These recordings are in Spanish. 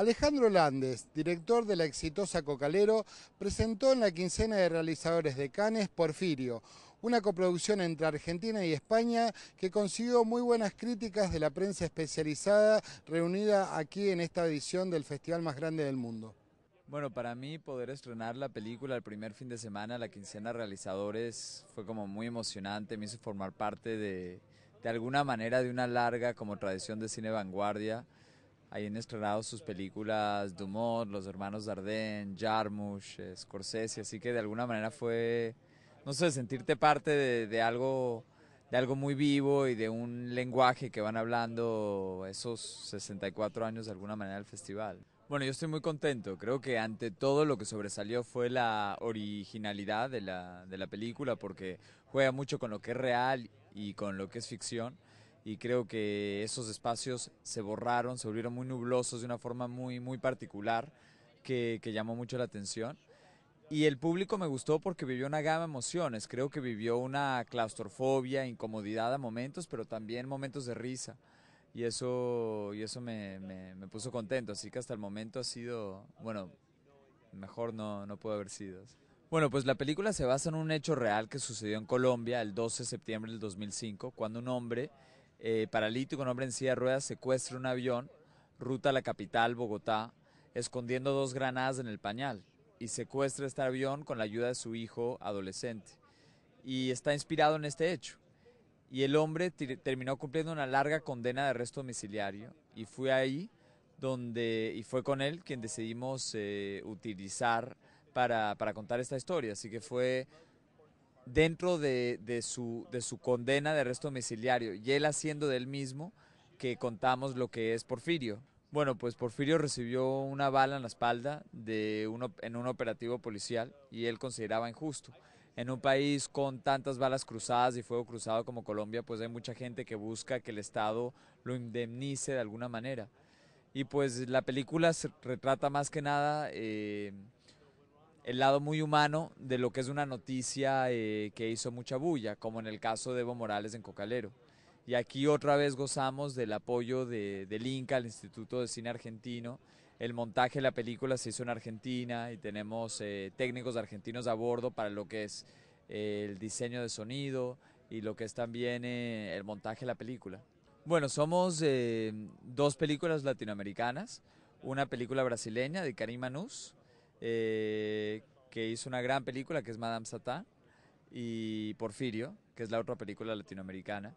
Alejandro Landes, director de la exitosa Cocalero, presentó en la quincena de realizadores de Canes Porfirio, una coproducción entre Argentina y España que consiguió muy buenas críticas de la prensa especializada reunida aquí en esta edición del festival más grande del mundo. Bueno, para mí poder estrenar la película el primer fin de semana, la quincena de realizadores, fue como muy emocionante, me hizo formar parte de, de alguna manera de una larga como tradición de cine vanguardia. Ahí han estrenado sus películas Dumont, Los Hermanos Dardenne, Jarmusch, eh, Scorsese, así que de alguna manera fue, no sé, sentirte parte de, algo de algo muy vivo y de un lenguaje que van hablando esos 64 años de alguna manera del festival. Bueno, yo estoy muy contento. Creo que ante todo lo que sobresalió fue la originalidad de la, de la película porque juega mucho con lo que es real y con lo que es ficción y creo que esos espacios se borraron, se volvieron muy nublosos de una forma muy, muy particular que, que llamó mucho la atención. Y el público me gustó porque vivió una gama de emociones. Creo que vivió una claustrofobia, incomodidad a momentos, pero también momentos de risa. Y eso, y eso me, me, puso contento. Así que hasta el momento ha sido, bueno, mejor no, no puede haber sido. Bueno, pues la película se basa en un hecho real que sucedió en Colombia el 12 de septiembre del 2005, cuando un hombre eh, paralítico, un hombre en silla de ruedas, secuestra un avión, ruta a la capital, Bogotá, escondiendo dos granadas en el pañal y secuestra este avión con la ayuda de su hijo adolescente. Y está inspirado en este hecho. Y el hombre terminó cumpliendo una larga condena de arresto domiciliario y fue ahí donde, y fue con él quien decidimos eh, utilizar para, para contar esta historia. Así que fue dentro de, su, de su condena de arresto domiciliario y él haciendo del mismo que contamos lo que es Porfirio. Bueno, pues Porfirio recibió una bala en la espalda de en un operativo policial y él consideraba injusto. En un país con tantas balas cruzadas y fuego cruzado como Colombia, pues hay mucha gente que busca que el Estado lo indemnice de alguna manera. Y pues la película se retrata más que nada eh, el lado muy humano de lo que es una noticia eh, que hizo mucha bulla, como en el caso de Evo Morales en Cocalero. Y aquí otra vez gozamos del apoyo del INCA, el Instituto de Cine Argentino. El montaje de la película se hizo en Argentina y tenemos eh, técnicos argentinos a bordo para lo que es eh, el diseño de sonido y lo que es también el montaje de la película. Bueno, somos dos películas latinoamericanas, una película brasileña de Karim Manús, eh, que hizo una gran película que es Madame satán y Porfirio, que es la otra película latinoamericana.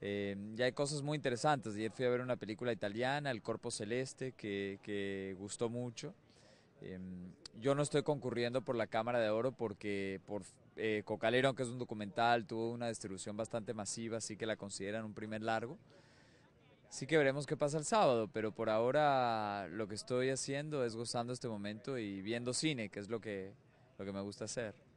Eh, em, y hay cosas muy interesantes. Ayer fui a ver una película italiana, El Corpo Celeste, que, que gustó mucho. Em, yo no estoy concurriendo por la Cámara de Oro porque por, eh, Cocalero, aunque es un documental, tuvo una distribución bastante masiva, así que la consideran un primer largo. Sí que veremos qué pasa el sábado, pero por ahora lo que estoy haciendo es gozando este momento y viendo cine, que es lo que, lo que me gusta hacer.